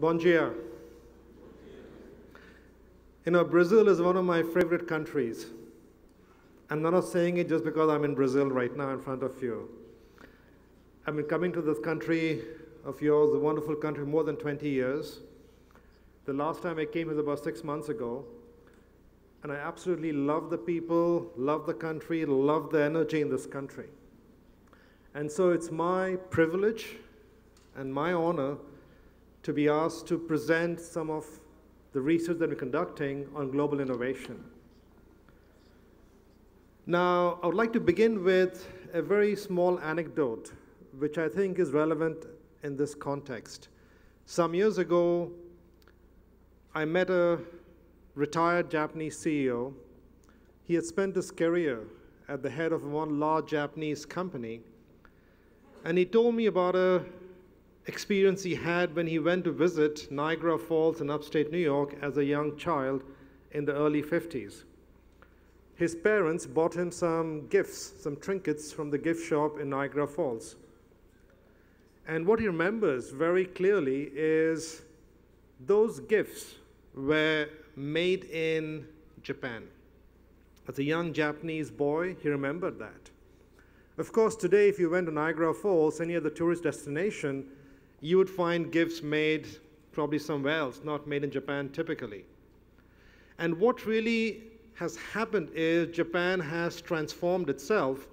Bom You know, Brazil is one of my favorite countries. I'm not saying it just because I'm in Brazil right now in front of you. I've been coming to this country of yours, the wonderful country, more than 20 years. The last time I came was about six months ago. And I absolutely love the people, love the country, love the energy in this country. And so it's my privilege and my honor to be asked to present some of the research that we're conducting on global innovation. Now, I would like to begin with a very small anecdote, which I think is relevant in this context. Some years ago, I met a retired Japanese CEO. He had spent his career at the head of one large Japanese company, and he told me about a experience he had when he went to visit Niagara Falls in upstate New York as a young child in the early 50s. His parents bought him some gifts, some trinkets from the gift shop in Niagara Falls. And what he remembers very clearly is those gifts were made in Japan. As a young Japanese boy, he remembered that. Of course, today, if you went to Niagara Falls, any other tourist destination, you would find gifts made probably somewhere else, not made in Japan typically. And what really has happened is Japan has transformed itself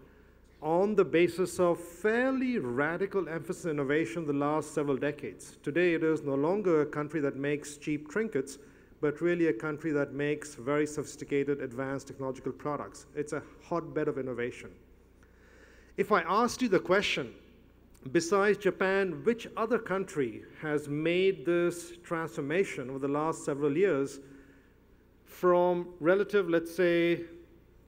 on the basis of fairly radical emphasis on innovation the last several decades. Today, it is no longer a country that makes cheap trinkets, but really a country that makes very sophisticated, advanced technological products. It's a hotbed of innovation. If I asked you the question, Besides Japan, which other country has made this transformation over the last several years from relative, let's say,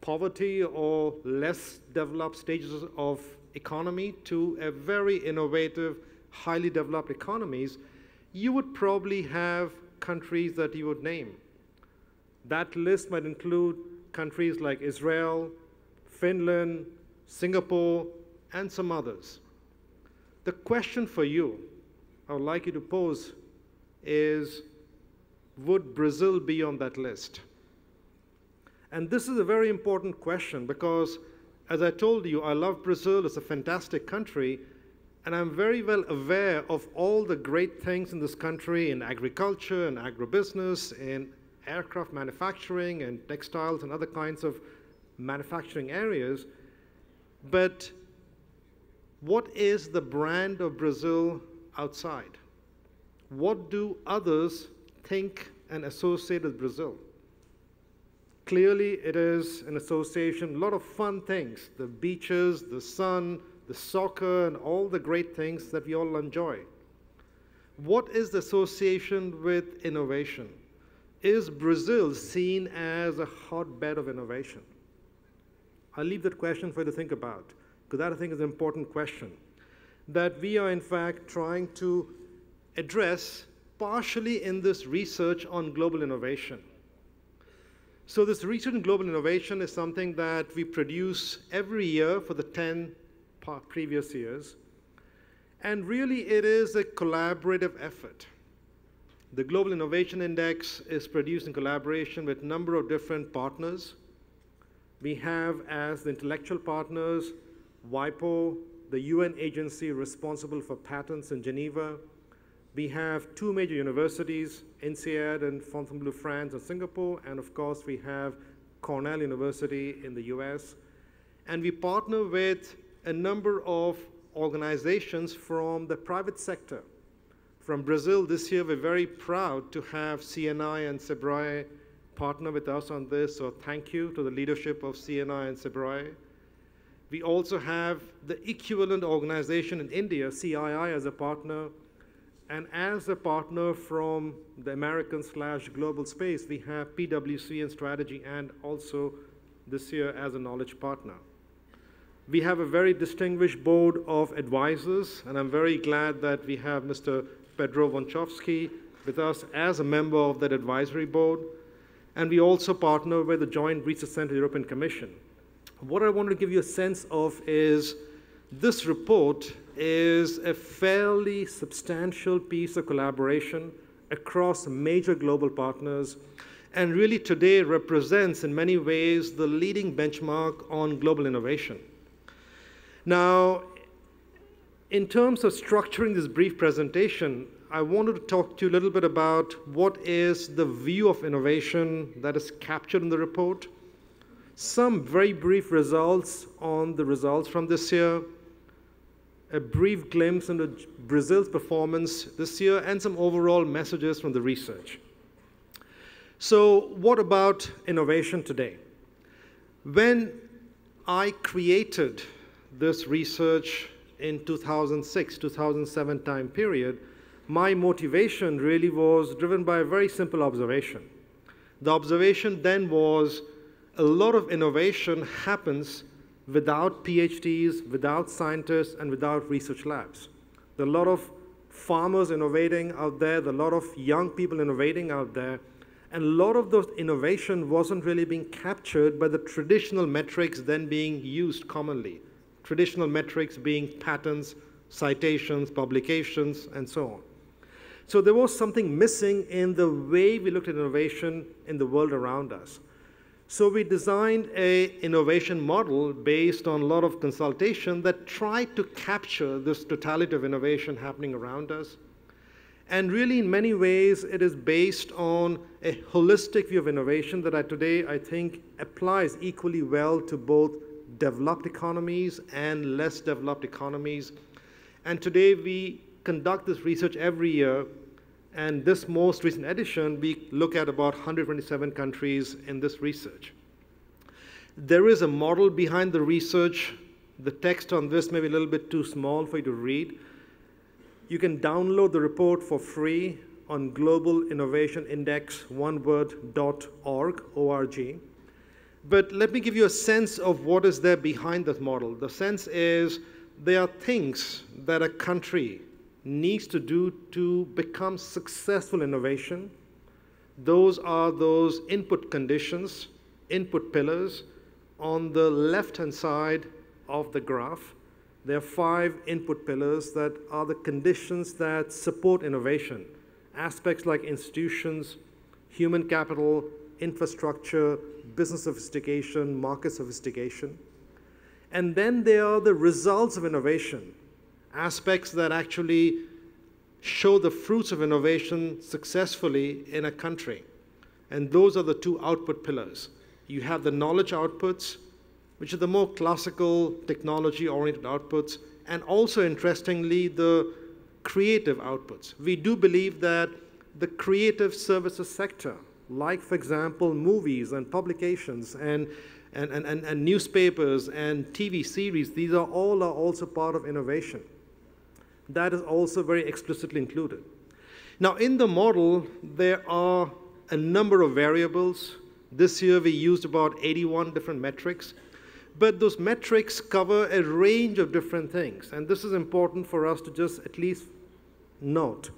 poverty or less developed stages of economy to a very innovative, highly developed economies, you would probably have countries that you would name. That list might include countries like Israel, Finland, Singapore, and some others. The question for you, I would like you to pose, is would Brazil be on that list? And this is a very important question because, as I told you, I love Brazil, it's a fantastic country, and I'm very well aware of all the great things in this country in agriculture and agribusiness, in aircraft manufacturing and textiles and other kinds of manufacturing areas. But what is the brand of Brazil outside? What do others think and associate with Brazil? Clearly, it is an association, a lot of fun things the beaches, the sun, the soccer, and all the great things that we all enjoy. What is the association with innovation? Is Brazil seen as a hotbed of innovation? I'll leave that question for you to think about. Because that, I think, is an important question. That we are, in fact, trying to address partially in this research on global innovation. So this research on global innovation is something that we produce every year for the 10 previous years. And really, it is a collaborative effort. The Global Innovation Index is produced in collaboration with a number of different partners. We have as the intellectual partners WIPO, the UN agency responsible for patents in Geneva. We have two major universities, INSEAD and Fontainebleau, France and Singapore, and of course we have Cornell University in the US. And we partner with a number of organizations from the private sector. From Brazil this year, we're very proud to have CNI and SEBRAE partner with us on this, so thank you to the leadership of CNI and SEBRAE. We also have the equivalent organization in India, CII, as a partner. And as a partner from the American slash global space, we have PwC and strategy and also this year as a knowledge partner. We have a very distinguished board of advisors, and I'm very glad that we have Mr. Pedro Wonchowski with us as a member of that advisory board. And we also partner with the Joint Research Center European Commission what I wanted to give you a sense of is this report is a fairly substantial piece of collaboration across major global partners and really today represents in many ways the leading benchmark on global innovation. Now, in terms of structuring this brief presentation, I wanted to talk to you a little bit about what is the view of innovation that is captured in the report, some very brief results on the results from this year, a brief glimpse into Brazil's performance this year, and some overall messages from the research. So what about innovation today? When I created this research in 2006, 2007 time period, my motivation really was driven by a very simple observation. The observation then was a lot of innovation happens without PhDs, without scientists, and without research labs. There are a lot of farmers innovating out there, there are a lot of young people innovating out there, and a lot of those innovation wasn't really being captured by the traditional metrics then being used commonly. Traditional metrics being patents, citations, publications, and so on. So there was something missing in the way we looked at innovation in the world around us. So we designed a innovation model based on a lot of consultation that tried to capture this totality of innovation happening around us. And really, in many ways, it is based on a holistic view of innovation that I, today I think applies equally well to both developed economies and less developed economies. And today we conduct this research every year and this most recent edition, we look at about 127 countries in this research. There is a model behind the research. The text on this may be a little bit too small for you to read. You can download the report for free on Global Innovation Index, oneword.org, O-R-G. But let me give you a sense of what is there behind this model. The sense is there are things that a country needs to do to become successful innovation. Those are those input conditions, input pillars on the left-hand side of the graph. There are five input pillars that are the conditions that support innovation. Aspects like institutions, human capital, infrastructure, business sophistication, market sophistication. And then there are the results of innovation aspects that actually show the fruits of innovation successfully in a country. And those are the two output pillars. You have the knowledge outputs, which are the more classical technology-oriented outputs, and also, interestingly, the creative outputs. We do believe that the creative services sector, like, for example, movies and publications and, and, and, and, newspapers and TV series, these are all are also part of innovation. That is also very explicitly included. Now, in the model, there are a number of variables. This year, we used about 81 different metrics. But those metrics cover a range of different things. And this is important for us to just at least note.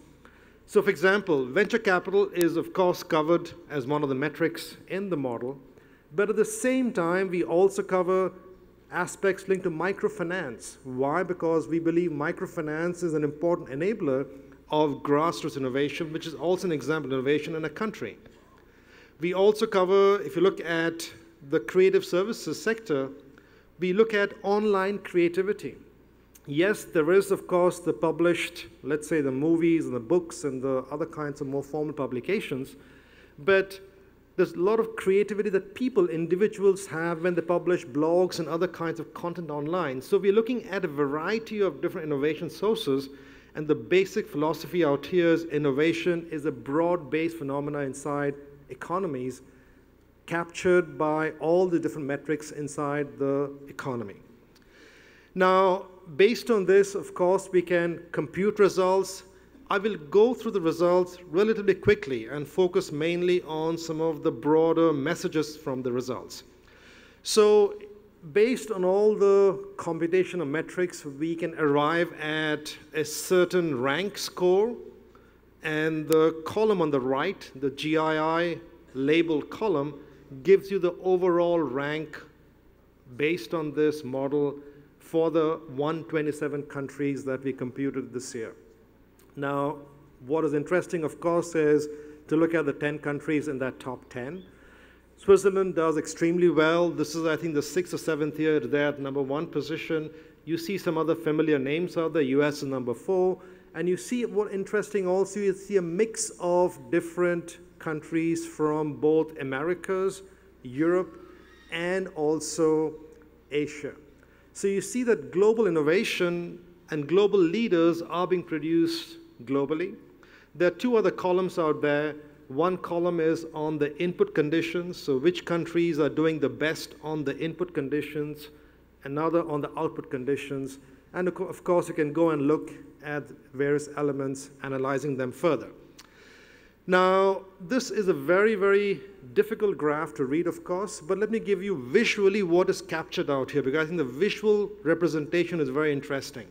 So, for example, venture capital is, of course, covered as one of the metrics in the model. But at the same time, we also cover aspects linked to microfinance. Why? Because we believe microfinance is an important enabler of grassroots innovation, which is also an example of innovation in a country. We also cover, if you look at the creative services sector, we look at online creativity. Yes, there is, of course, the published, let's say the movies and the books and the other kinds of more formal publications, but there's a lot of creativity that people, individuals, have when they publish blogs and other kinds of content online. So we're looking at a variety of different innovation sources. And the basic philosophy out here is innovation is a broad-based phenomena inside economies captured by all the different metrics inside the economy. Now, based on this, of course, we can compute results, I will go through the results relatively quickly and focus mainly on some of the broader messages from the results. So based on all the computational metrics, we can arrive at a certain rank score. And the column on the right, the GII label column, gives you the overall rank based on this model for the 127 countries that we computed this year. Now, what is interesting, of course, is to look at the 10 countries in that top 10. Switzerland does extremely well. This is, I think, the sixth or seventh year they're at number one position. You see some other familiar names out there. US is number four. And you see what interesting also, you see a mix of different countries from both Americas, Europe, and also Asia. So you see that global innovation and global leaders are being produced globally. There are two other columns out there. One column is on the input conditions, so which countries are doing the best on the input conditions, another on the output conditions, and of course you can go and look at various elements, analyzing them further. Now, this is a very, very difficult graph to read, of course, but let me give you visually what is captured out here, because I think the visual representation is very interesting.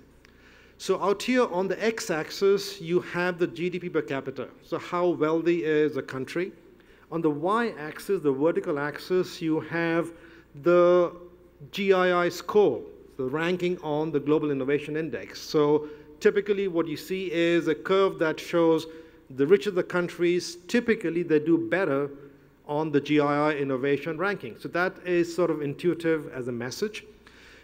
So out here on the x-axis, you have the GDP per capita, so how wealthy is a country. On the y-axis, the vertical axis, you have the GII score, the ranking on the Global Innovation Index. So typically what you see is a curve that shows the richer the countries, typically they do better on the GII innovation ranking. So that is sort of intuitive as a message.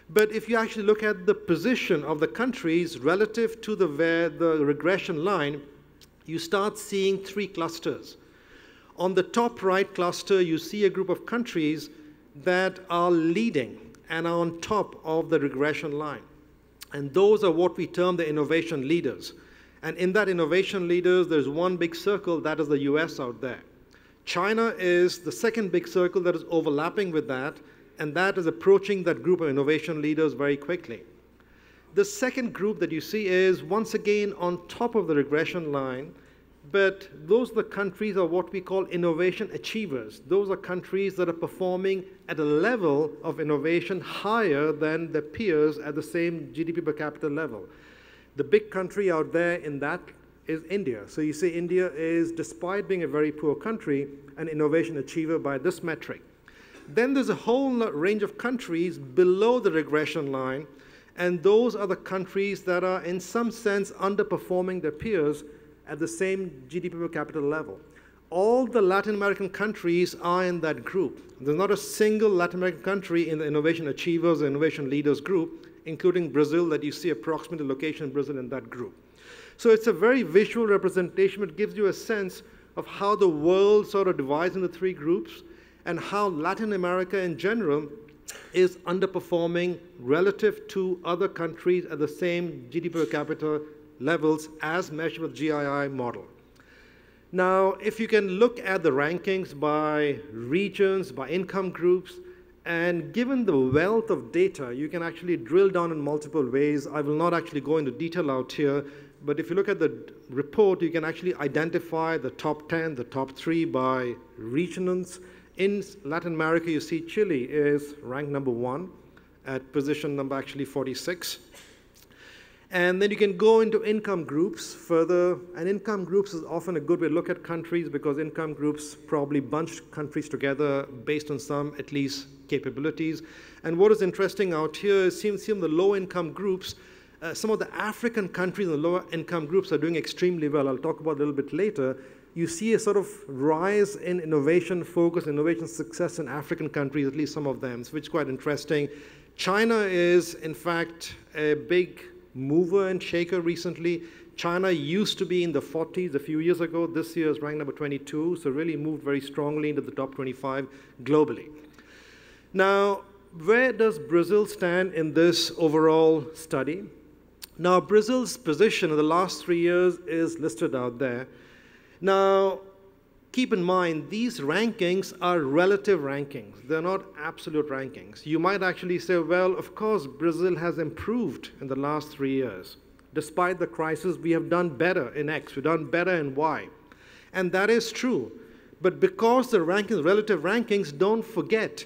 But if you actually look at the position of the countries relative to the, where the regression line, you start seeing three clusters. On the top right cluster, you see a group of countries that are leading and are on top of the regression line. And those are what we term the innovation leaders. And in that innovation leaders, there's one big circle, that is the US out there. China is the second big circle that is overlapping with that, and that is approaching that group of innovation leaders very quickly. The second group that you see is once again on top of the regression line, but those are the countries are what we call innovation achievers. Those are countries that are performing at a level of innovation higher than their peers at the same GDP per capita level. The big country out there in that is India. So you see India is, despite being a very poor country, an innovation achiever by this metric. Then there's a whole range of countries below the regression line, and those are the countries that are, in some sense, underperforming their peers at the same GDP per capita level. All the Latin American countries are in that group. There's not a single Latin American country in the innovation achievers, and innovation leaders group, including Brazil, that you see approximately location in Brazil in that group. So it's a very visual representation, but gives you a sense of how the world sort of divides into three groups and how Latin America in general is underperforming relative to other countries at the same GDP per capita levels as measured with GII model. Now, if you can look at the rankings by regions, by income groups, and given the wealth of data, you can actually drill down in multiple ways. I will not actually go into detail out here, but if you look at the report, you can actually identify the top 10, the top three by regions, in Latin America, you see Chile is ranked number one at position number actually 46. And then you can go into income groups further. And income groups is often a good way to look at countries because income groups probably bunch countries together based on some, at least, capabilities. And what is interesting out here is seeing some of the low income groups, uh, some of the African countries in the lower income groups are doing extremely well. I'll talk about a little bit later you see a sort of rise in innovation focus, innovation success in African countries, at least some of them, which is quite interesting. China is, in fact, a big mover and shaker recently. China used to be in the 40s a few years ago. This year is ranked number 22, so really moved very strongly into the top 25 globally. Now, where does Brazil stand in this overall study? Now, Brazil's position in the last three years is listed out there. Now, keep in mind, these rankings are relative rankings. They're not absolute rankings. You might actually say, well, of course, Brazil has improved in the last three years. Despite the crisis, we have done better in X, we've done better in Y. And that is true. But because the rankings, relative rankings, don't forget,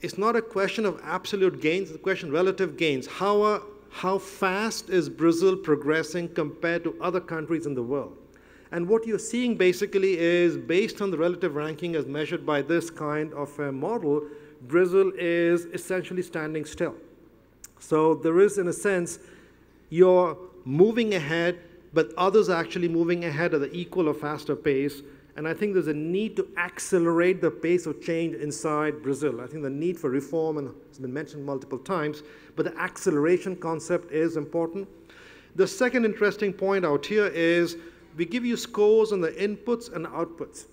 it's not a question of absolute gains, it's a question of relative gains. How, are, uh, how fast is Brazil progressing compared to other countries in the world? And what you're seeing basically is based on the relative ranking as measured by this kind of model, Brazil is essentially standing still. So there is, in a sense, you're moving ahead, but others are actually moving ahead at an equal or faster pace. And I think there's a need to accelerate the pace of change inside Brazil. I think the need for reform, and it's been mentioned multiple times, but the acceleration concept is important. The second interesting point out here is we give you scores on the inputs and outputs.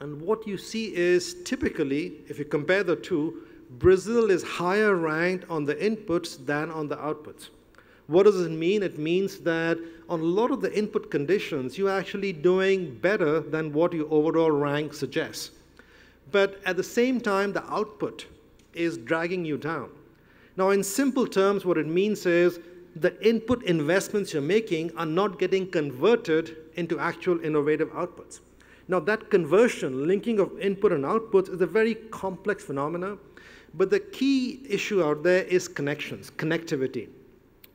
And what you see is typically, if you compare the two, Brazil is higher ranked on the inputs than on the outputs. What does it mean? It means that on a lot of the input conditions, you're actually doing better than what your overall rank suggests. But at the same time, the output is dragging you down. Now, in simple terms, what it means is the input investments you're making are not getting converted into actual innovative outputs. Now that conversion, linking of input and outputs is a very complex phenomena, but the key issue out there is connections, connectivity.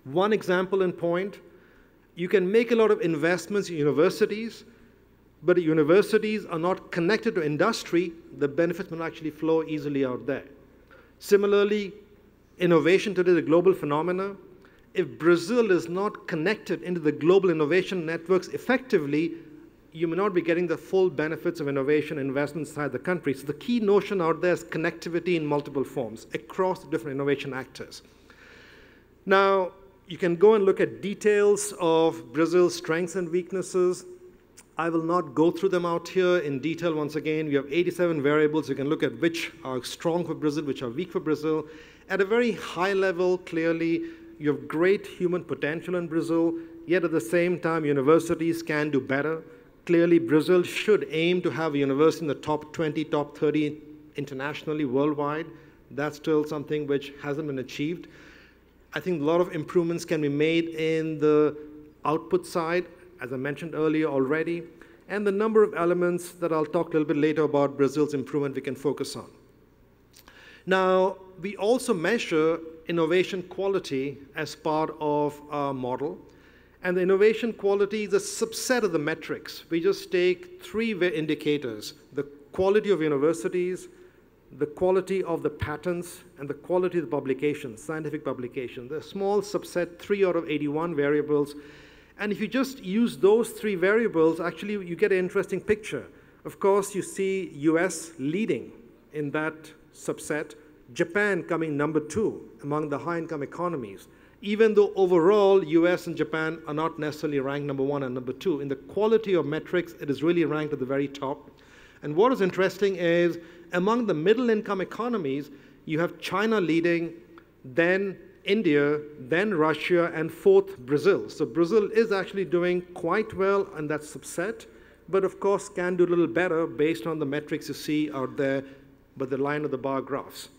One example in point, you can make a lot of investments in universities, but universities are not connected to industry, the benefits will not actually flow easily out there. Similarly, innovation today is a global phenomenon if Brazil is not connected into the global innovation networks effectively, you may not be getting the full benefits of innovation investment inside the country. So the key notion out there is connectivity in multiple forms across different innovation actors. Now, you can go and look at details of Brazil's strengths and weaknesses. I will not go through them out here in detail once again. We have 87 variables. You can look at which are strong for Brazil, which are weak for Brazil. At a very high level, clearly, you have great human potential in Brazil, yet at the same time, universities can do better. Clearly, Brazil should aim to have a university in the top 20, top 30 internationally, worldwide. That's still something which hasn't been achieved. I think a lot of improvements can be made in the output side, as I mentioned earlier already, and the number of elements that I'll talk a little bit later about Brazil's improvement we can focus on. Now, we also measure innovation quality as part of our model. And the innovation quality is a subset of the metrics. We just take three indicators, the quality of universities, the quality of the patents, and the quality of the publications, scientific publications. A small subset, three out of 81 variables. And if you just use those three variables, actually you get an interesting picture. Of course, you see US leading in that subset, Japan coming number two among the high-income economies, even though overall US and Japan are not necessarily ranked number one and number two. In the quality of metrics, it is really ranked at the very top. And what is interesting is among the middle-income economies, you have China leading, then India, then Russia, and fourth, Brazil. So Brazil is actually doing quite well in that subset, but of course can do a little better based on the metrics you see out there but the line of the bar graphs.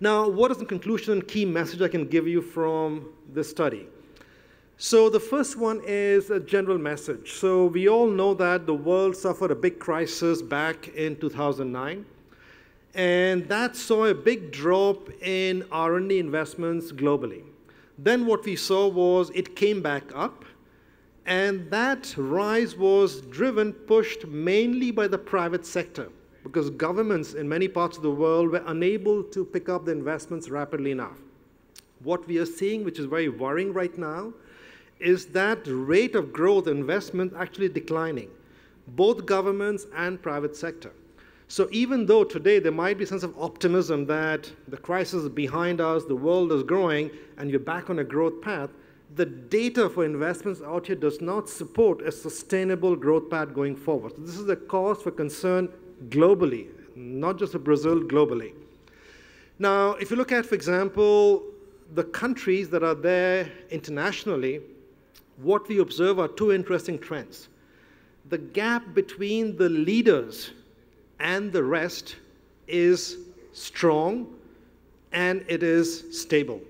Now, what is the conclusion and key message I can give you from this study? So the first one is a general message. So we all know that the world suffered a big crisis back in 2009, and that saw a big drop in R&D investments globally. Then what we saw was it came back up, and that rise was driven, pushed mainly by the private sector because governments in many parts of the world were unable to pick up the investments rapidly enough. What we are seeing, which is very worrying right now, is that rate of growth investment actually declining, both governments and private sector. So even though today there might be a sense of optimism that the crisis is behind us, the world is growing, and you're back on a growth path, the data for investments out here does not support a sustainable growth path going forward. So this is a cause for concern globally, not just of Brazil, globally. Now, if you look at, for example, the countries that are there internationally, what we observe are two interesting trends. The gap between the leaders and the rest is strong and it is stable.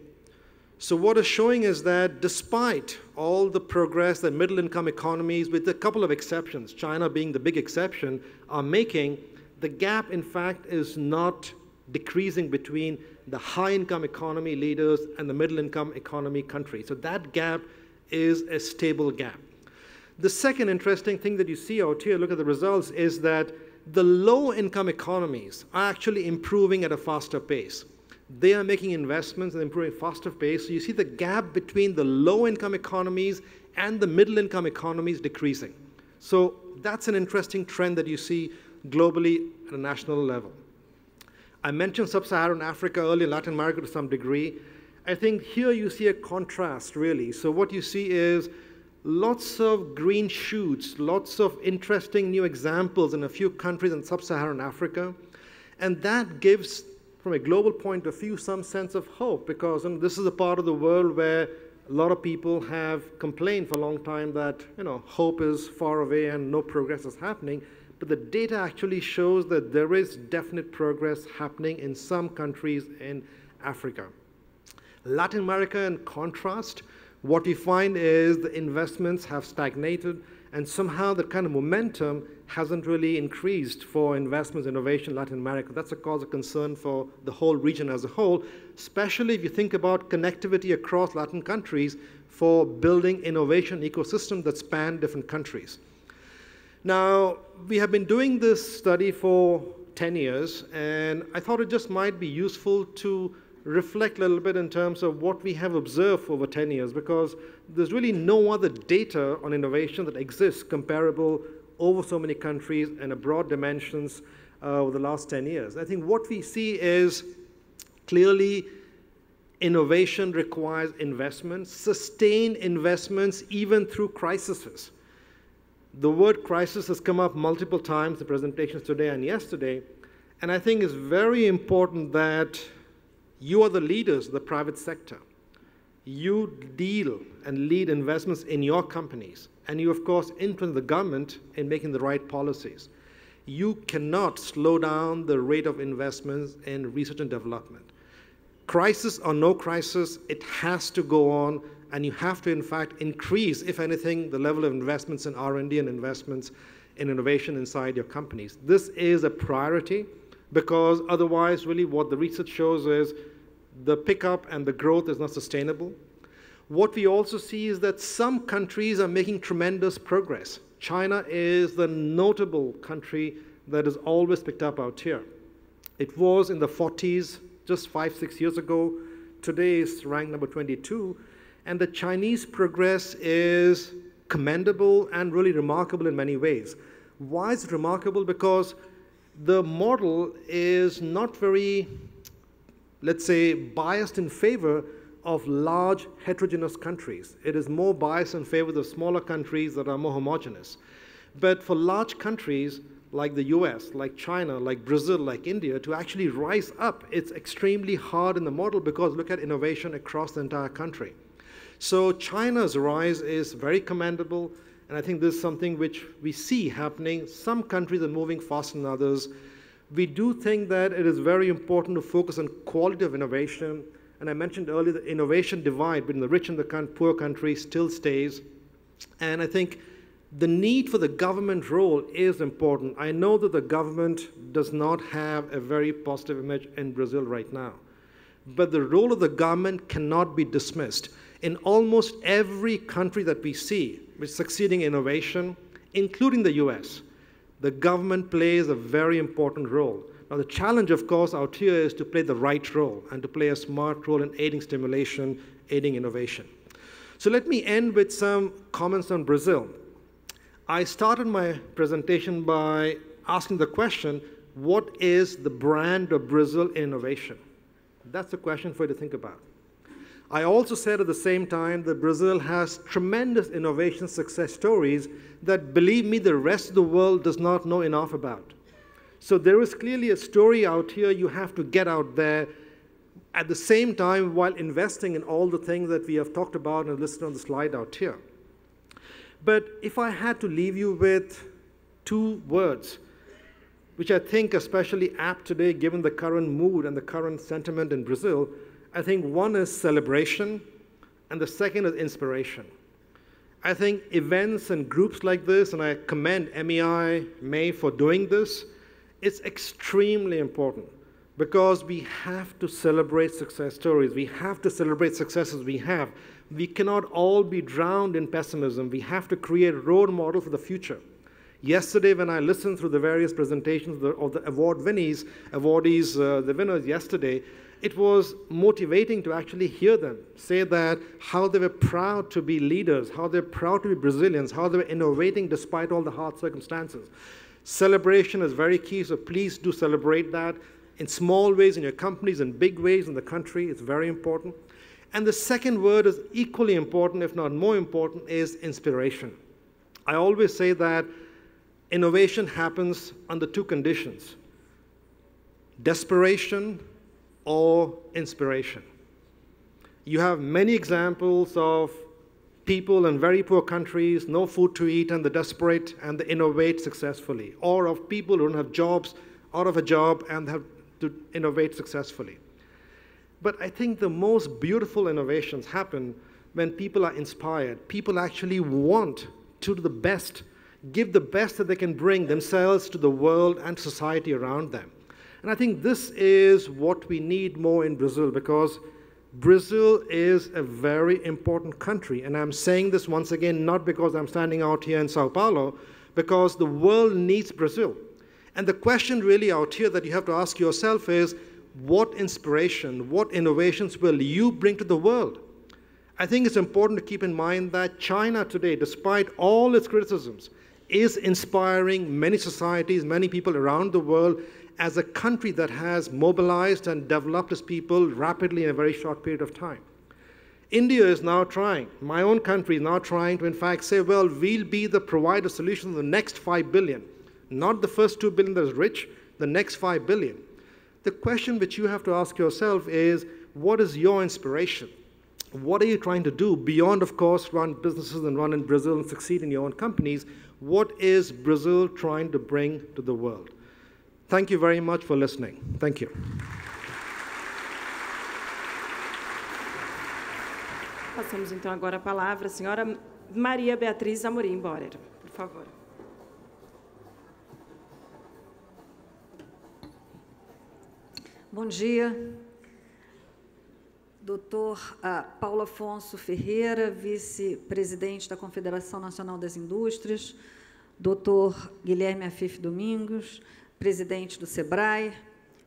So what is showing is that despite all the progress that middle-income economies, with a couple of exceptions, China being the big exception, are making, the gap, in fact, is not decreasing between the high-income economy leaders and the middle-income economy countries. So that gap is a stable gap. The second interesting thing that you see out here, look at the results, is that the low-income economies are actually improving at a faster pace they are making investments and improving faster pace. So you see the gap between the low-income economies and the middle-income economies decreasing. So that's an interesting trend that you see globally at a national level. I mentioned sub-Saharan Africa earlier, Latin America to some degree. I think here you see a contrast, really. So what you see is lots of green shoots, lots of interesting new examples in a few countries in sub-Saharan Africa. And that gives from a global point of view, some sense of hope because this is a part of the world where a lot of people have complained for a long time that you know hope is far away and no progress is happening. But the data actually shows that there is definite progress happening in some countries in Africa. Latin America, in contrast, what we find is the investments have stagnated and somehow that kind of momentum hasn't really increased for investments, innovation, Latin America. That's a cause of concern for the whole region as a whole, especially if you think about connectivity across Latin countries for building innovation ecosystems that span different countries. Now, we have been doing this study for 10 years, and I thought it just might be useful to reflect a little bit in terms of what we have observed over 10 years because there's really no other data on innovation that exists comparable over so many countries and abroad dimensions uh, over the last 10 years. I think what we see is clearly innovation requires investments, sustained investments even through crises. The word crisis has come up multiple times, in presentations today and yesterday, and I think it's very important that you are the leaders of the private sector. You deal and lead investments in your companies, and you, of course, influence the government in making the right policies. You cannot slow down the rate of investments in research and development. Crisis or no crisis, it has to go on, and you have to, in fact, increase, if anything, the level of investments in R&D and investments in innovation inside your companies. This is a priority because otherwise, really, what the research shows is the pickup and the growth is not sustainable. What we also see is that some countries are making tremendous progress. China is the notable country that is always picked up out here. It was in the 40s just five, six years ago. Today is ranked number 22. And the Chinese progress is commendable and really remarkable in many ways. Why is it remarkable? Because the model is not very let's say, biased in favor of large heterogeneous countries. It is more biased in favor of smaller countries that are more homogeneous. But for large countries like the US, like China, like Brazil, like India, to actually rise up, it's extremely hard in the model because look at innovation across the entire country. So China's rise is very commendable, and I think this is something which we see happening. Some countries are moving faster than others we do think that it is very important to focus on quality of innovation. And I mentioned earlier the innovation divide between the rich and the poor countries still stays. And I think the need for the government role is important. I know that the government does not have a very positive image in Brazil right now. But the role of the government cannot be dismissed. In almost every country that we see which is succeeding innovation, including the US, the government plays a very important role. Now, the challenge, of course, out here is to play the right role and to play a smart role in aiding stimulation, aiding innovation. So let me end with some comments on Brazil. I started my presentation by asking the question, what is the brand of Brazil innovation? That's a question for you to think about. I also said at the same time that Brazil has tremendous innovation success stories that, believe me, the rest of the world does not know enough about. So there is clearly a story out here you have to get out there at the same time while investing in all the things that we have talked about and listed on the slide out here. But if I had to leave you with two words, which I think especially apt today given the current mood and the current sentiment in Brazil, I think one is celebration, and the second is inspiration. I think events and groups like this, and I commend MEI, May for doing this, it's extremely important because we have to celebrate success stories. We have to celebrate successes we have. We cannot all be drowned in pessimism. We have to create a role model for the future. Yesterday, when I listened through the various presentations of the, award winners, awardees, uh, the winners yesterday, it was motivating to actually hear them say that how they were proud to be leaders, how they're proud to be Brazilians, how they were innovating despite all the hard circumstances. Celebration is very key, so please do celebrate that in small ways in your companies, in big ways in the country. It's very important. And the second word is equally important, if not more important, is inspiration. I always say that innovation happens under two conditions desperation or inspiration. You have many examples of people in very poor countries, no food to eat, and the desperate, and they innovate successfully, or of people who don't have jobs, out of a job, and have to innovate successfully. But I think the most beautiful innovations happen when people are inspired. People actually want to do the best, give the best that they can bring themselves to the world and society around them. And I think this is what we need more in Brazil because Brazil is a very important country. And I'm saying this once again, not because I'm standing out here in Sao Paulo, because the world needs Brazil. And the question really out here that you have to ask yourself is what inspiration, what innovations will you bring to the world? I think it's important to keep in mind that China today, despite all its criticisms, is inspiring many societies, many people around the world, as a country that has mobilized and developed its people rapidly in a very short period of time. India is now trying, my own country is now trying to, in fact, say, well, we'll be the provider solution of the next 5 billion, not the first 2 billion that is rich, the next 5 billion. The question which you have to ask yourself is what is your inspiration? What are you trying to do beyond, of course, run businesses and run in Brazil and succeed in your own companies? What is Brazil trying to bring to the world? Thank you very much for listening. Thank you. Passamos então agora a palavra à senhora Maria Beatriz Amorim Borer, por favor. Bom dia, doutor ah, Paulo Afonso Ferreira, vice-presidente da Confederação Nacional das Indústrias, doutor Guilherme Afif Domingos, presidente do SEBRAE,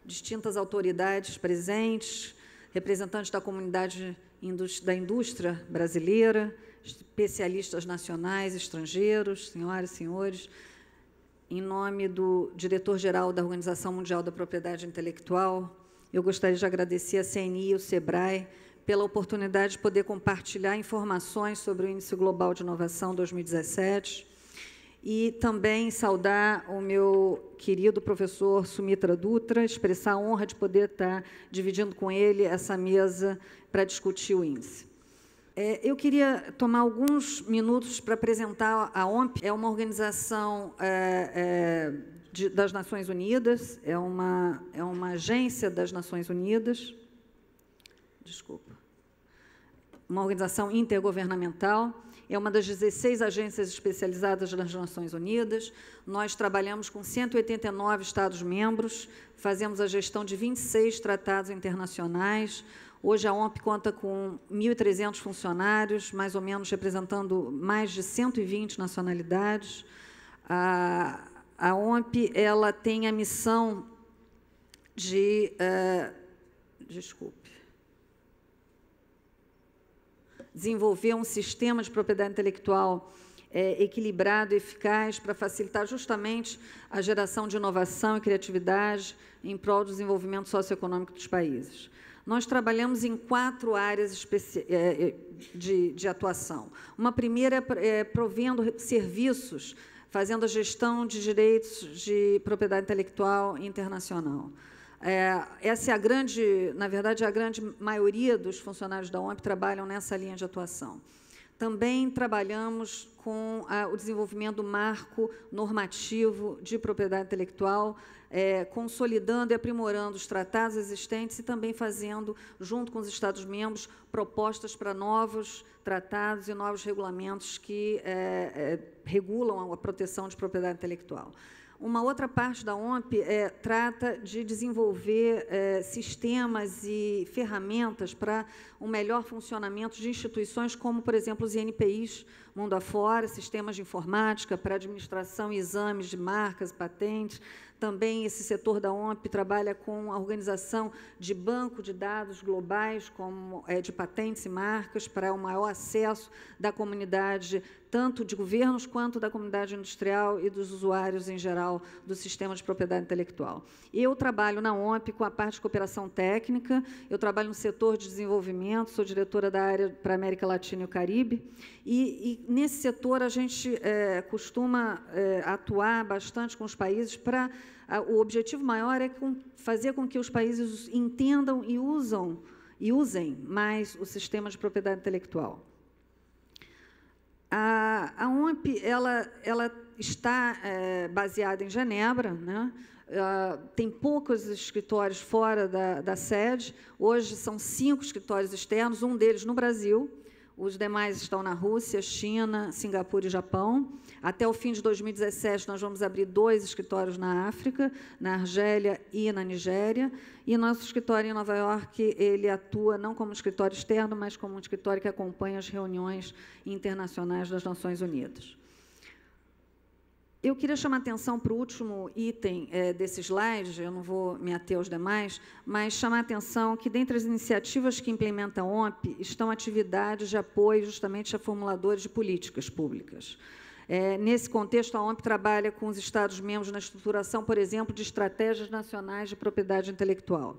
distintas autoridades presentes, representantes da comunidade da indústria brasileira, especialistas nacionais, estrangeiros, senhoras e senhores, em nome do diretor-geral da Organização Mundial da Propriedade Intelectual, eu gostaria de agradecer a CNI e o SEBRAE pela oportunidade de poder compartilhar informações sobre o Índice Global de Inovação 2017 e também saudar o meu querido professor Sumitra Dutra, expressar a honra de poder estar dividindo com ele essa mesa para discutir o índice. É, eu queria tomar alguns minutos para apresentar a OMP. É uma organização é, é, de, das Nações Unidas, é uma, é uma agência das Nações Unidas, desculpa, uma organização intergovernamental é uma das 16 agências especializadas das Nações Unidas. Nós trabalhamos com 189 Estados-membros, fazemos a gestão de 26 tratados internacionais. Hoje a OMP conta com 1.300 funcionários, mais ou menos representando mais de 120 nacionalidades. A, a OMP ela tem a missão de. Uh, desculpe desenvolver um sistema de propriedade intelectual é, equilibrado, eficaz, para facilitar justamente a geração de inovação e criatividade em prol do desenvolvimento socioeconômico dos países. Nós trabalhamos em quatro áreas é, é, de, de atuação. Uma primeira é, é provendo serviços, fazendo a gestão de direitos de propriedade intelectual internacional. É, essa é a grande, na verdade, é a grande maioria dos funcionários da OMP trabalham nessa linha de atuação. Também trabalhamos com a, ah, o desenvolvimento do marco normativo de propriedade intelectual, é, consolidando e aprimorando os tratados existentes e também fazendo, junto com os Estados-membros, propostas para novos tratados e novos regulamentos que é, é, regulam a proteção de propriedade intelectual. Uma outra parte da OMP é, trata de desenvolver é, sistemas e ferramentas para o um melhor funcionamento de instituições como, por exemplo, os INPIs, mundo afora, sistemas de informática para administração e exames de marcas, patentes. Também esse setor da OMP trabalha com a organização de banco de dados globais, como é, de patentes e marcas, para o maior acesso da comunidade tanto de governos quanto da comunidade industrial e dos usuários em geral do sistema de propriedade intelectual. Eu trabalho na OMP com a parte de cooperação técnica, eu trabalho no setor de desenvolvimento, sou diretora da área para a América Latina e o Caribe, e, e nesse setor a gente é, costuma é, atuar bastante com os países para ah, o objetivo maior é fazer com que os países entendam e usam e usem mais o sistema de propriedade intelectual. A, a ela, ela está é, baseada em Genebra, né? Uh, tem poucos escritórios fora da, da, sede. Hoje são cinco escritórios externos, um deles no Brasil. Os demais estão na Rússia, China, Singapura e Japão. Até o fim de 2017, nós vamos abrir dois escritórios na África, na Argélia e na Nigéria. E nosso escritório em Nova York, ele atua não como um escritório externo, mas como um escritório que acompanha as reuniões internacionais das Nações Unidas. Eu queria chamar atenção para o último item é, desse slide, eu não vou me ater aos demais, mas chamar atenção que, dentre as iniciativas que implementa a OMP, estão atividades de apoio justamente a formuladores de políticas públicas. É, nesse contexto, a OMP trabalha com os Estados-membros na estruturação, por exemplo, de estratégias nacionais de propriedade intelectual.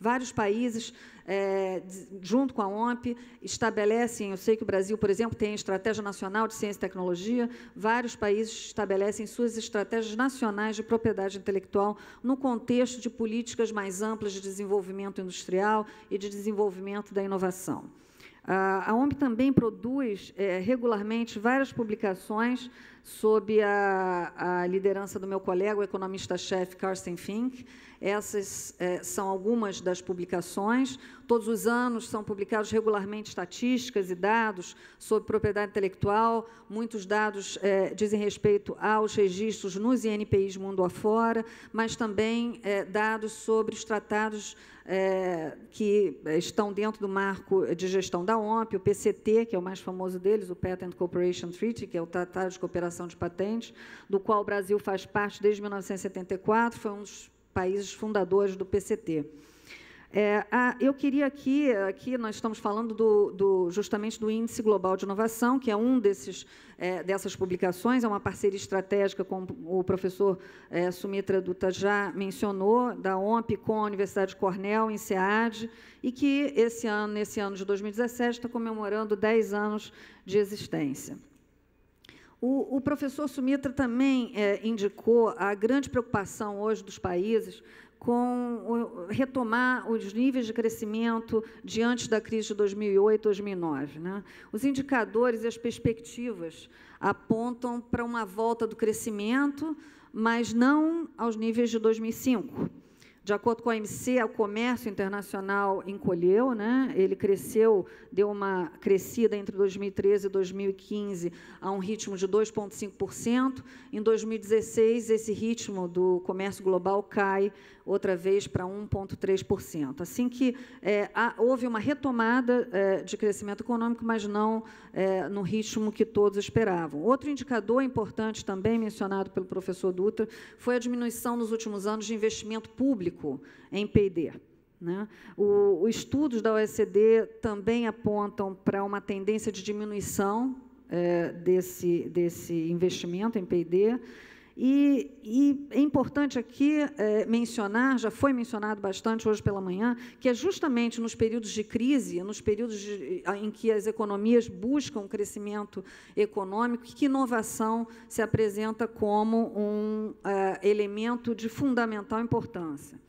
Vários países, é, junto com a OMP, estabelecem. Eu sei que o Brasil, por exemplo, tem a Estratégia Nacional de Ciência e Tecnologia. Vários países estabelecem suas estratégias nacionais de propriedade intelectual no contexto de políticas mais amplas de desenvolvimento industrial e de desenvolvimento da inovação. A OMB também produz é, regularmente várias publicações sob a, a, liderança do meu colega, o economista-chefe Carsten Fink, essas é, são algumas das publicações. Todos os anos são publicados regularmente estatísticas e dados sobre propriedade intelectual. Muitos dados é, dizem respeito aos registros nos INPIs mundo afora, mas também é, dados sobre os tratados é, que estão dentro do marco de gestão da OMP, o PCT, que é o mais famoso deles, o Patent Cooperation Treaty, que é o Tratado de Cooperação de Patentes, do qual o Brasil faz parte desde 1974, foi um dos países fundadores do PCT. É, eu queria aqui, aqui nós estamos falando do, do, justamente do Índice Global de Inovação, que é um desses, é, dessas publicações, é uma parceria estratégica, como o professor é, Sumitra Dutta já mencionou, da OMP com a Universidade de Cornell, em SEAD, e que esse ano, nesse ano de 2017, está comemorando 10 anos de existência. O, o professor Sumitra também é, indicou a grande preocupação hoje dos países com o, retomar os níveis de crescimento diante da crise de 2008, 2009. Né? Os indicadores e as perspectivas apontam para uma volta do crescimento, mas não aos níveis de 2005 de acordo com a OMC, o comércio internacional encolheu, né? ele cresceu, deu uma crescida entre 2013 e 2015 a um ritmo de 2,5%. Em 2016, esse ritmo do comércio global cai outra vez para 1,3%. Assim que é, há, houve uma retomada é, de crescimento econômico, mas não é, no ritmo que todos esperavam. Outro indicador importante também mencionado pelo professor Dutra foi a diminuição nos últimos anos de investimento público em P&D. Né? Os estudos da OECD também apontam para uma tendência de diminuição é, desse, desse investimento em P&D, e, e, é importante aqui é, mencionar, já foi mencionado bastante hoje pela manhã, que é justamente nos períodos de crise, nos períodos de, em que as economias buscam crescimento econômico, que inovação se apresenta como um é, elemento de fundamental importância.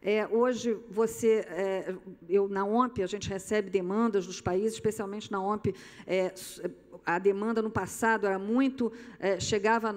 É, hoje, você, é, eu, na OMP, a gente recebe demandas dos países, especialmente na OMP, é, a demanda no passado era muito, é, chegava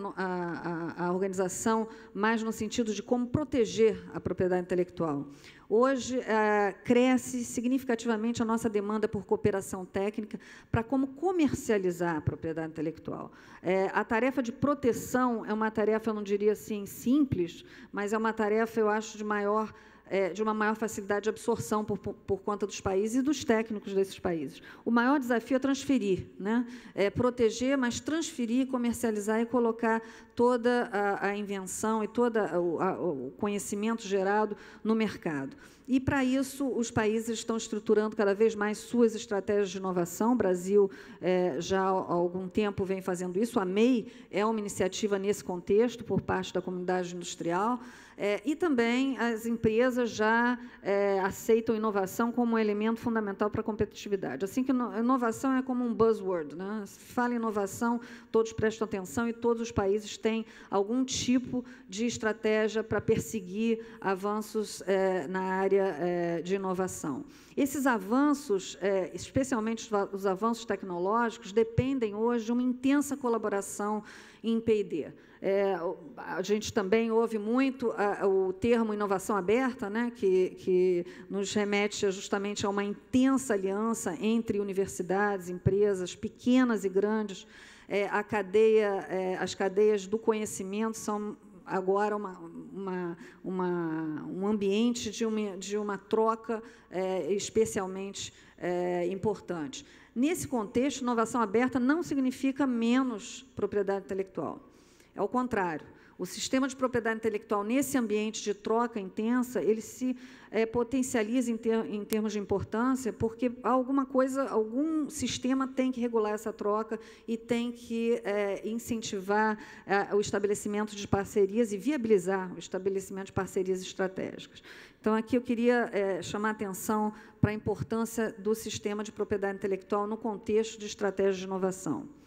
à organização mais no sentido de como proteger a propriedade intelectual. Hoje, é, cresce significativamente a nossa demanda por cooperação técnica para como comercializar a propriedade intelectual. É, a tarefa de proteção é uma tarefa, eu não diria assim, simples, mas é uma tarefa, eu acho, de maior é, de uma maior facilidade de absorção por, por, por, conta dos países e dos técnicos desses países. O maior desafio é transferir, né? É proteger, mas transferir, comercializar e colocar toda a, a invenção e todo o conhecimento gerado no mercado. E, para isso, os países estão estruturando cada vez mais suas estratégias de inovação. O Brasil é, já há algum tempo vem fazendo isso. A MEI é uma iniciativa nesse contexto, por parte da comunidade industrial. É, e também as empresas já é, aceitam inovação como um elemento fundamental para a competitividade. Assim que inovação é como um buzzword, né? Se fala inovação, todos prestam atenção e todos os países têm algum tipo de estratégia para perseguir avanços é, na área é, de inovação. Esses avanços, é, especialmente os avanços tecnológicos, dependem hoje de uma intensa colaboração em P&D. É, a gente também ouve muito a, o termo inovação aberta, né, que, que nos remete justamente a uma intensa aliança entre universidades, empresas, pequenas e grandes. É, a cadeia, é, as cadeias do conhecimento são agora uma, uma, uma, um ambiente de uma, de uma troca é, especialmente é, importante. Nesse contexto, inovação aberta não significa menos propriedade intelectual. É ao contrário. O sistema de propriedade intelectual, nesse ambiente de troca intensa, ele se é, potencializa em, ter, em, termos de importância, porque alguma coisa, algum sistema tem que regular essa troca e tem que é, incentivar é, o estabelecimento de parcerias e viabilizar o estabelecimento de parcerias estratégicas. Então, aqui eu queria é, chamar atenção para a importância do sistema de propriedade intelectual no contexto de estratégia de inovação.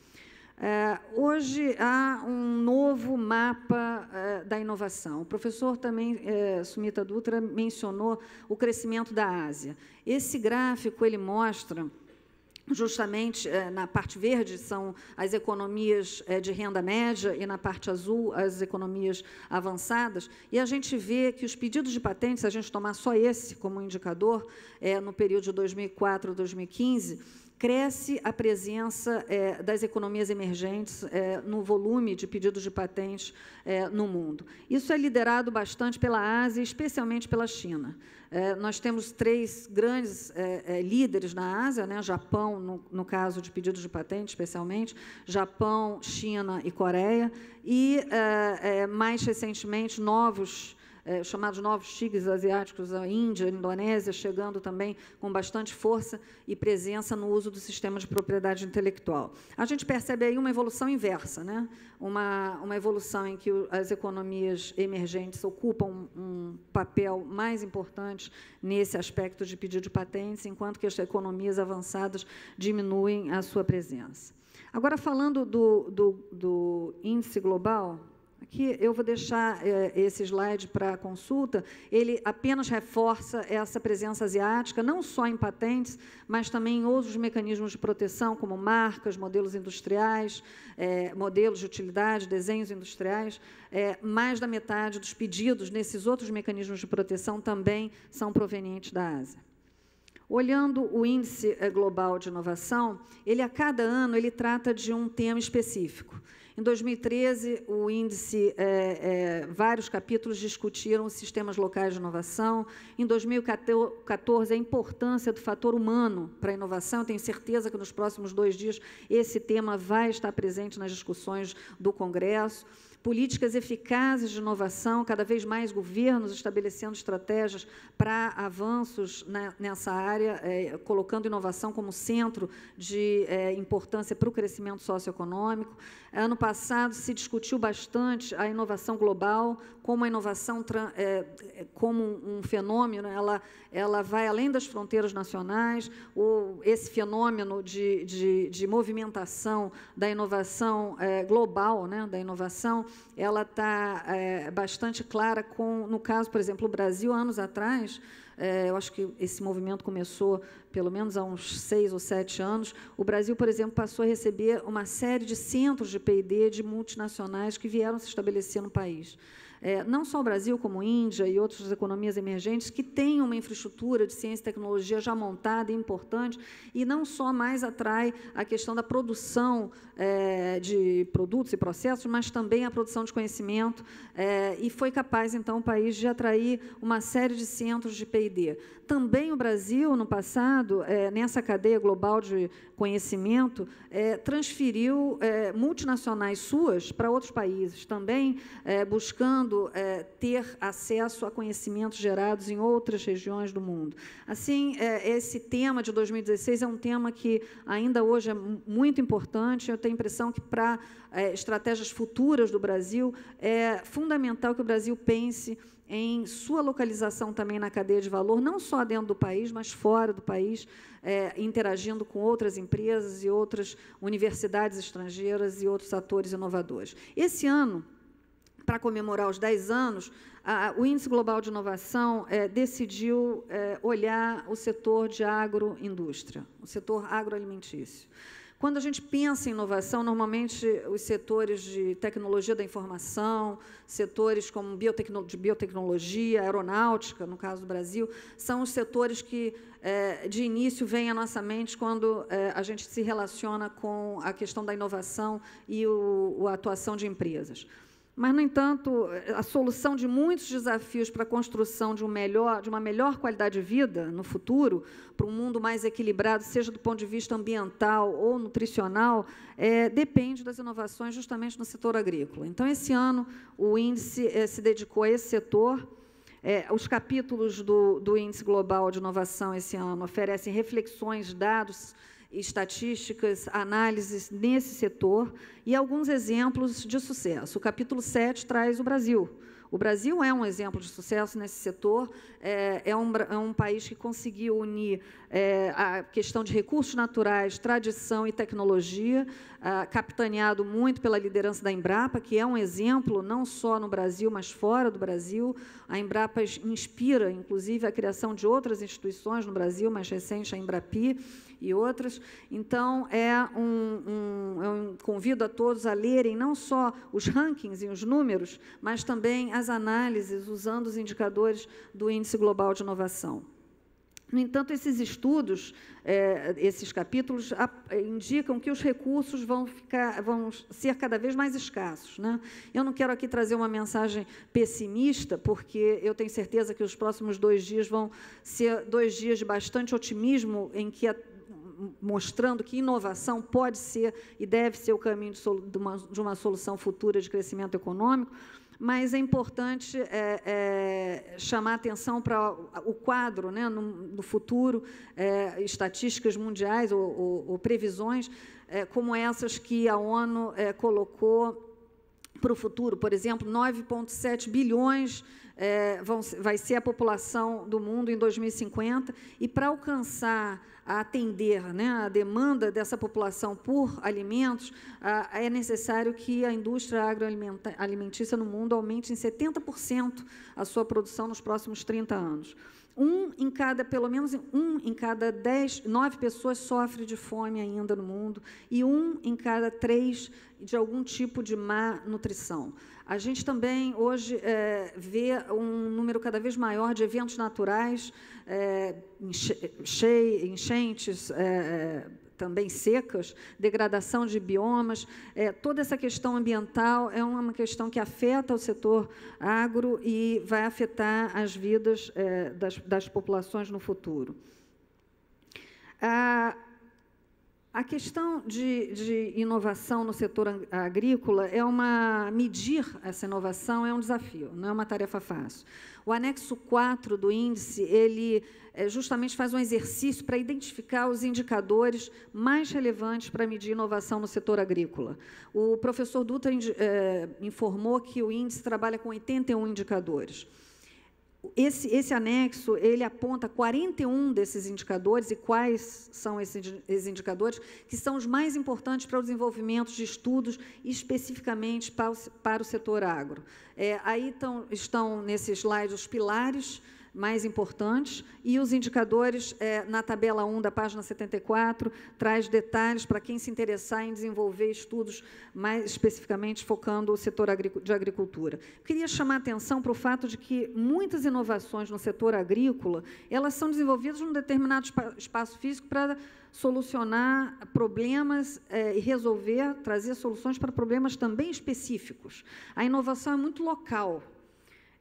É, hoje há um novo mapa é, da inovação. O professor também, é, Sumita Dutra, mencionou o crescimento da Ásia. Esse gráfico ele mostra justamente na parte verde são as economias de renda média e na parte azul as economias avançadas e a gente vê que os pedidos de patentes se a gente tomar só esse como indicador no período de 2004 a 2015 Cresce a presença é, das economias emergentes é, no volume de pedidos de patentes é, no mundo. Isso é liderado bastante pela Ásia, especialmente pela China. É, nós temos três grandes é, é, líderes na Ásia, né? Japão, no, no caso de pedidos de patente, especialmente, Japão, China e Coreia, e mais recentemente novos eh, chamados novos tigres asiáticos, a Índia, a Indonésia, chegando também com bastante força e presença no uso do sistema de propriedade intelectual. A gente percebe aí uma evolução inversa, né? uma, uma evolução em que as economias emergentes ocupam um papel mais importante nesse aspecto de pedido de patentes, enquanto que as economias avançadas diminuem a sua presença. Agora, falando do, do, do índice global, Aqui eu vou deixar é, esse slide para consulta. Ele apenas reforça essa presença asiática, não só em patentes, mas também em outros mecanismos de proteção, como marcas, modelos industriais, é, modelos de utilidade, desenhos industriais. É, mais da metade dos pedidos nesses outros mecanismos de proteção também são provenientes da Ásia. Olhando o índice global de inovação, ele a cada ano ele trata de um tema específico. Em 2013, o índice, é, é, vários capítulos discutiram os sistemas locais de inovação. Em 2014, a importância do fator humano para a inovação. Eu tenho certeza que nos próximos dois dias esse tema vai estar presente nas discussões do Congresso políticas eficazes de inovação, cada vez mais governos estabelecendo estratégias para avanços nessa área, é, colocando inovação como centro de é, importância para o crescimento socioeconômico. Ano passado se discutiu bastante a inovação global, como a inovação é, como um fenômeno, ela, ela vai além das fronteiras nacionais, o, esse fenômeno de, de, de movimentação da inovação global, né, da inovação ela está é, bastante clara com, no caso, por exemplo, o Brasil, anos atrás, é, eu acho que esse movimento começou pelo menos há uns seis ou sete anos, o Brasil, por exemplo, passou a receber uma série de centros de P&D de multinacionais que vieram se estabelecer no país é, não só o Brasil, como Índia e outras economias emergentes, que têm uma infraestrutura de ciência e tecnologia já montada e importante, e não só mais atrai a questão da produção é, de produtos e processos, mas também a produção de conhecimento, é, e foi capaz, então, o país de atrair uma série de centros de P&D. Também o Brasil, no passado, é, nessa cadeia global de conhecimento, é, transferiu é, multinacionais suas para outros países, também buscando é, ter acesso a conhecimentos gerados em outras regiões do mundo. Assim, é, esse tema de 2016 é um tema que ainda hoje é muito importante. Eu tenho a impressão que, para é, estratégias futuras do Brasil, é fundamental que o Brasil pense em sua localização também na cadeia de valor, não só dentro do país, mas fora do país, é, interagindo com outras empresas e outras universidades estrangeiras e outros atores inovadores. Esse ano, para comemorar os 10 anos, a, o Índice Global de Inovação é, decidiu é, olhar o setor de agroindústria, o setor agroalimentício. Quando a gente pensa em inovação, normalmente os setores de tecnologia da informação, setores como biotecno de biotecnologia, aeronáutica, no caso do Brasil, são os setores que, é, de início, vêm à nossa mente quando é, a gente se relaciona com a questão da inovação e o, a atuação de empresas. Mas, no entanto, a solução de muitos desafios para a construção de, um melhor, de uma melhor qualidade de vida no futuro, para um mundo mais equilibrado, seja do ponto de vista ambiental ou nutricional, é, depende das inovações justamente no setor agrícola. Então, esse ano, o índice é, se dedicou a esse setor. É, os capítulos do, do Índice Global de Inovação esse ano oferecem reflexões, dados estatísticas, análises nesse setor e alguns exemplos de sucesso. O capítulo 7 traz o Brasil. O Brasil é um exemplo de sucesso nesse setor, é, é, um, é um, país que conseguiu unir é, a questão de recursos naturais, tradição e tecnologia, capitaneado muito pela liderança da Embrapa, que é um exemplo não só no Brasil, mas fora do Brasil. A Embrapa inspira, inclusive, a criação de outras instituições no Brasil, mais recente, a Embrapi, e outras. Então, é um, um, eu convido a todos a lerem não só os rankings e os números, mas também as análises usando os indicadores do Índice Global de Inovação. No entanto, esses estudos, é, esses capítulos, a, indicam que os recursos vão, ficar, vão ser cada vez mais escassos. Né? Eu não quero aqui trazer uma mensagem pessimista, porque eu tenho certeza que os próximos dois dias vão ser dois dias de bastante otimismo, em que a mostrando que inovação pode ser e deve ser o caminho de, uma, de uma solução futura de crescimento econômico, mas é importante é, é, chamar atenção para o quadro, né, no, no futuro, é, estatísticas mundiais ou, ou, ou previsões é, como essas que a ONU é, colocou para o futuro, por exemplo, 9,7 bilhões de é, vão, vai ser a população do mundo em 2050, e para alcançar, a atender né, a demanda dessa população por alimentos, é necessário que a indústria agroalimentícia no mundo aumente em 70% a sua produção nos próximos 30 anos. Um em cada, pelo menos um em cada dez, nove pessoas sofre de fome ainda no mundo, e um em cada três de algum tipo de má nutrição. A gente também hoje é, vê um número cada vez maior de eventos naturais, é, enche, enchentes, é, também secas, degradação de biomas, é, toda essa questão ambiental é uma questão que afeta o setor agro e vai afetar as vidas é, das, das, populações no futuro. A ah, a questão de, de, inovação no setor agrícola é uma. Medir essa inovação é um desafio, não é uma tarefa fácil. O anexo 4 do índice, ele é, justamente faz um exercício para identificar os indicadores mais relevantes para medir inovação no setor agrícola. O professor Dutra é, informou que o índice trabalha com 81 indicadores. Esse, esse anexo ele aponta 41 desses indicadores e quais são esses, indicadores que são os mais importantes para o desenvolvimento de estudos especificamente para o, para o setor agro. É, aí tão, estão nesse slide os pilares mais importantes, e os indicadores, é, na tabela 1 da página 74, traz detalhes para quem se interessar em desenvolver estudos mais especificamente focando o setor de agricultura. Queria chamar a atenção para o fato de que muitas inovações no setor agrícola, elas são desenvolvidas num determinado espaço físico para solucionar problemas é, e resolver, trazer soluções para problemas também específicos. A inovação é muito local,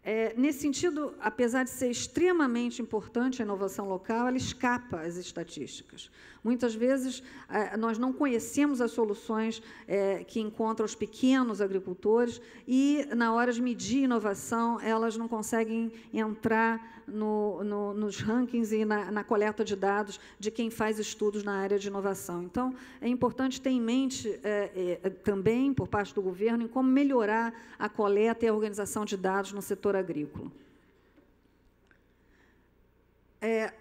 é, nesse sentido, apesar de ser extremamente importante a inovação local, ela escapa às estatísticas. Muitas vezes eh, nós não conhecemos as soluções eh, que encontram os pequenos agricultores e, na hora de medir inovação, elas não conseguem entrar no, no, nos rankings e na, na coleta de dados de quem faz estudos na área de inovação. Então, é importante ter em mente eh, também, por parte do governo, em como melhorar a coleta e a organização de dados no setor agrícola. É,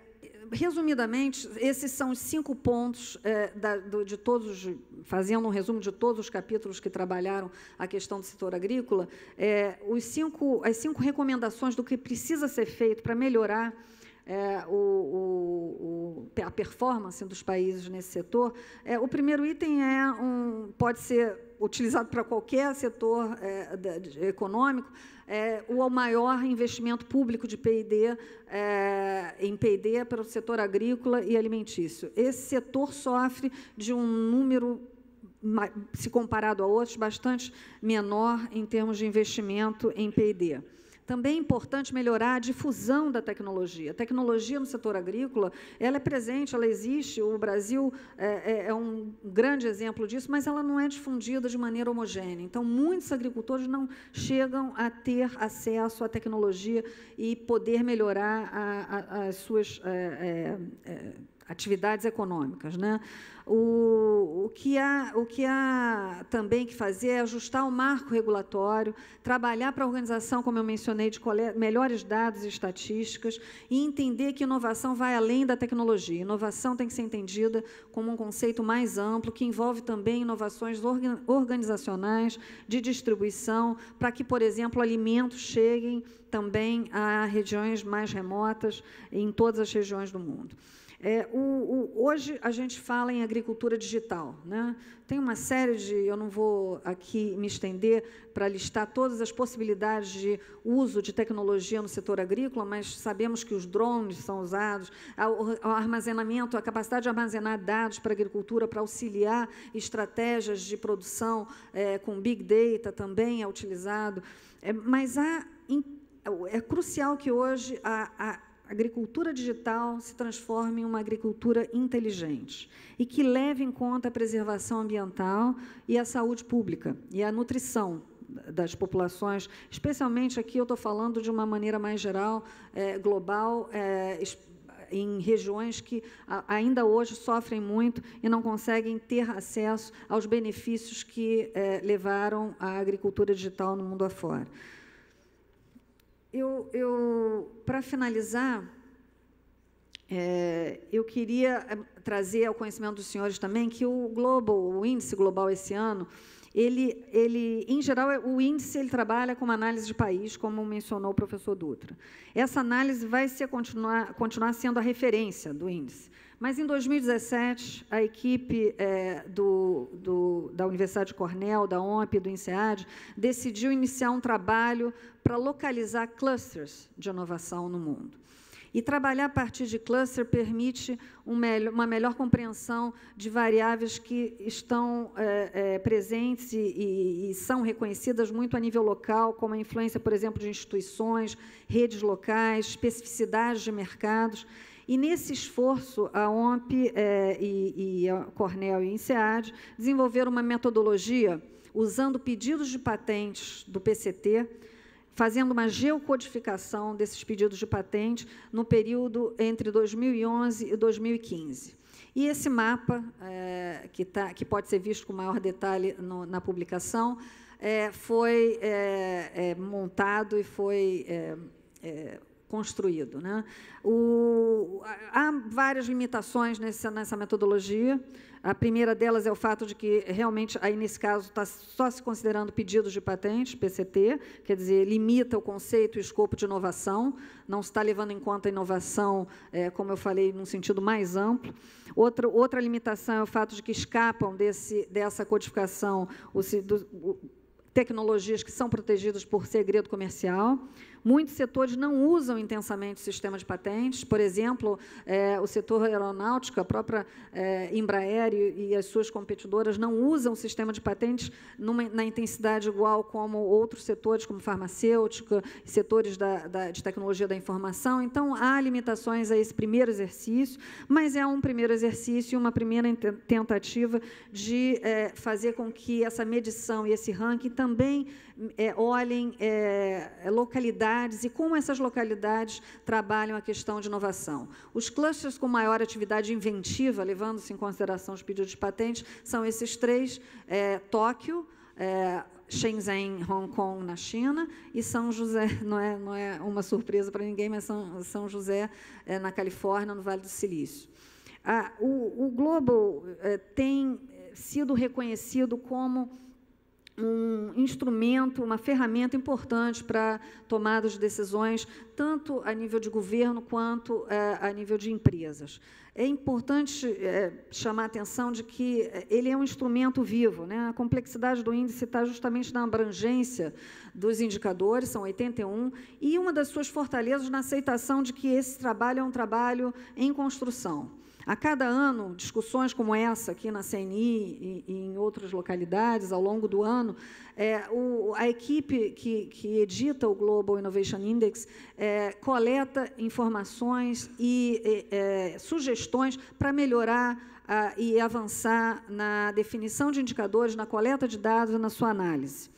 resumidamente, esses são os cinco pontos é, da, do, de todos, fazendo um resumo de todos os capítulos que trabalharam a questão do setor agrícola, é, os cinco, as cinco recomendações do que precisa ser feito para melhorar é, o, o, a performance dos países nesse setor. É, o primeiro item é um, pode ser utilizado para qualquer setor é, de, econômico, é, o maior investimento público de P&D é, em P&D é para o setor agrícola e alimentício. Esse setor sofre de um número se comparado a outros, bastante menor em termos de investimento em P&D. Também é importante melhorar a difusão da tecnologia. A tecnologia no setor agrícola, ela é presente, ela existe, o Brasil é, é, é um grande exemplo disso, mas ela não é difundida de maneira homogênea. Então, muitos agricultores não chegam a ter acesso à tecnologia e poder melhorar as suas é, é, é atividades econômicas. Né? O, o, que há, o que há também que fazer é ajustar o marco regulatório, trabalhar para a organização, como eu mencionei, de melhores dados e estatísticas e entender que inovação vai além da tecnologia. Inovação tem que ser entendida como um conceito mais amplo, que envolve também inovações organizacionais, de distribuição, para que, por exemplo, alimentos cheguem também a regiões mais remotas, em todas as regiões do mundo. É, o, o, hoje a gente fala em agricultura digital. Né? Tem uma série de, eu não vou aqui me estender para listar todas as possibilidades de uso de tecnologia no setor agrícola, mas sabemos que os drones são usados, o armazenamento, a capacidade de armazenar dados para a agricultura, para auxiliar estratégias de produção é, com big data também é utilizado. É, mas há, é crucial que hoje a, a agricultura digital se transforme em uma agricultura inteligente e que leve em conta a preservação ambiental e a saúde pública e a nutrição das populações, especialmente aqui eu estou falando de uma maneira mais geral, é, global, é, em regiões que ainda hoje sofrem muito e não conseguem ter acesso aos benefícios que é, levaram a agricultura digital no mundo afora eu, eu para finalizar, é, eu queria é, trazer ao conhecimento dos senhores também que o global, o índice global esse ano, ele, ele, em geral, é, o índice ele trabalha com uma análise de país, como mencionou o professor Dutra. Essa análise vai ser continuar, continuar sendo a referência do índice. Mas em 2017, a equipe é, do, do, da Universidade Cornell, da OMP, do INSEAD, decidiu iniciar um trabalho para localizar clusters de inovação no mundo. E trabalhar a partir de cluster permite uma melhor compreensão de variáveis que estão é, é, presentes e, e, são reconhecidas muito a nível local, como a influência, por exemplo, de instituições, redes locais, especificidades de mercados. E nesse esforço, a OMP é, e, e, a Cornell e a INSEAD desenvolveram uma metodologia usando pedidos de patentes do PCT, fazendo uma geocodificação desses pedidos de patente no período entre 2011 e 2015. E esse mapa, é, que, tá, que pode ser visto com maior detalhe no, na publicação, é, foi montado e foi construído. Né? O, há várias limitações nessa metodologia. A primeira delas é o fato de que, realmente, aí nesse caso, está só se considerando pedidos de patente, PCT, quer dizer, limita o conceito e o escopo de inovação, não se está levando em conta a inovação, é, como eu falei, num sentido mais amplo. Outra, outra limitação é o fato de que escapam desse, dessa codificação o, do, o, tecnologias que são protegidas por segredo comercial. Muitos setores não usam intensamente o sistema de patentes, por exemplo, é, o setor aeronáutico, a própria é, Embraer e, e, as suas competidoras não usam o sistema de patentes numa, na intensidade igual como outros setores, como farmacêutica, setores da, da, de tecnologia da informação. Então, há limitações a esse primeiro exercício, mas é um primeiro exercício, uma primeira tentativa de é, fazer com que essa medição e esse ranking também é, olhem é, é, localidades e como essas localidades trabalham a questão de inovação. Os clusters com maior atividade inventiva, levando-se em consideração os pedidos de patentes, são esses três: é, Tóquio. É, Shenzhen, Hong Kong, na China, e São José, não é, não é uma surpresa para ninguém, mas São, São José, é, na Califórnia, no Vale do Silício. Ah, o, o Globo tem sido reconhecido como um instrumento, uma ferramenta importante para tomada de decisões, tanto a nível de governo quanto é, a nível de empresas. É importante é, chamar a atenção de que eh, ele é um instrumento vivo. Né? A complexidade do índice está justamente na abrangência dos indicadores, são 81, e uma das suas fortalezas na aceitação de que esse trabalho é um trabalho em construção. A cada ano, discussões como essa aqui na CNI e, e em outras localidades ao longo do ano, é, o, a equipe que, que, edita o Global Innovation Index é, coleta informações e é, sugestões para melhorar a, e avançar na definição de indicadores, na coleta de dados e na sua análise.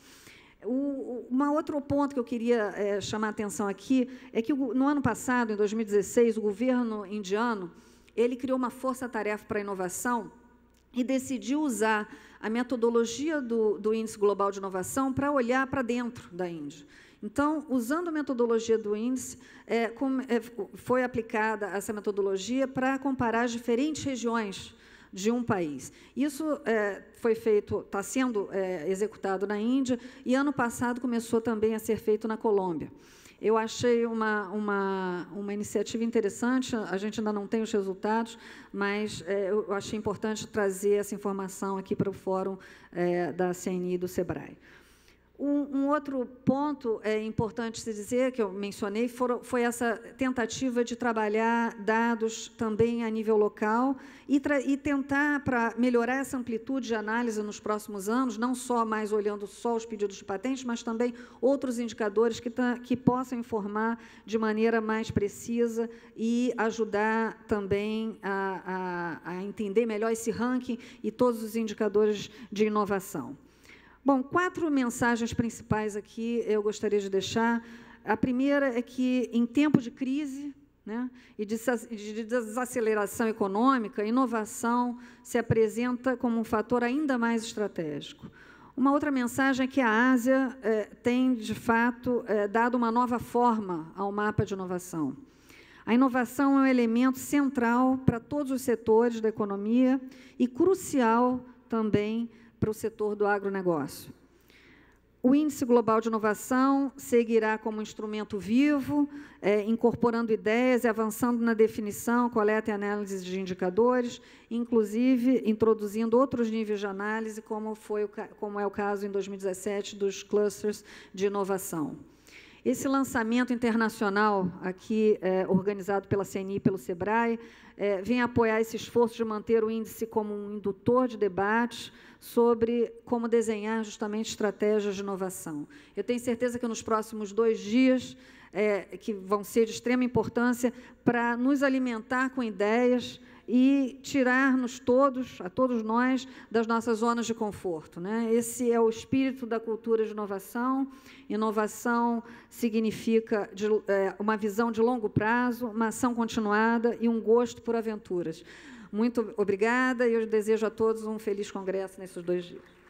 Um outro ponto que eu queria é, chamar a atenção aqui é que no ano passado, em 2016, o governo indiano ele criou uma força-tarefa para a inovação e decidiu usar a metodologia do, do Índice Global de Inovação para olhar para dentro da Índia. Então, usando a metodologia do índice, é, com, é, foi aplicada essa metodologia para comparar as diferentes regiões de um país. Isso é, foi feito, está sendo é, executado na Índia e ano passado começou também a ser feito na Colômbia. Eu achei uma, uma, uma iniciativa interessante, a gente ainda não tem os resultados, mas é, eu achei importante trazer essa informação aqui para o Fórum é, da CNI e do SEBRAE. Um, um outro ponto é importante se dizer, que eu mencionei, foi essa tentativa de trabalhar dados também a nível local e, e tentar, para melhorar essa amplitude de análise nos próximos anos, não só mais olhando só os pedidos de patentes, mas também outros indicadores que, que possam informar de maneira mais precisa e ajudar também a, a, a entender melhor esse ranking e todos os indicadores de inovação. Bom, quatro mensagens principais aqui eu gostaria de deixar. A primeira é que, em tempo de crise né, e de desaceleração econômica, inovação se apresenta como um fator ainda mais estratégico. Uma outra mensagem é que a Ásia é, tem, de fato, é, dado uma nova forma ao mapa de inovação. A inovação é um elemento central para todos os setores da economia e crucial também para para o setor do agronegócio. O Índice Global de Inovação seguirá como instrumento vivo, é, incorporando ideias e avançando na definição, coleta e análise de indicadores, inclusive introduzindo outros níveis de análise, como, foi o, como é o caso em 2017 dos clusters de inovação. Esse lançamento internacional, aqui é, organizado pela CNI e pelo SEBRAE, é, vem apoiar esse esforço de manter o índice como um indutor de debates sobre como desenhar justamente estratégias de inovação. Eu tenho certeza que nos próximos dois dias, é, que vão ser de extrema importância para nos alimentar com ideias, e tirar-nos todos, a todos nós, das nossas zonas de conforto. Né? Esse é o espírito da cultura de inovação. Inovação significa de, é, uma visão de longo prazo, uma ação continuada e um gosto por aventuras. Muito obrigada e eu desejo a todos um feliz congresso nesses dois dias.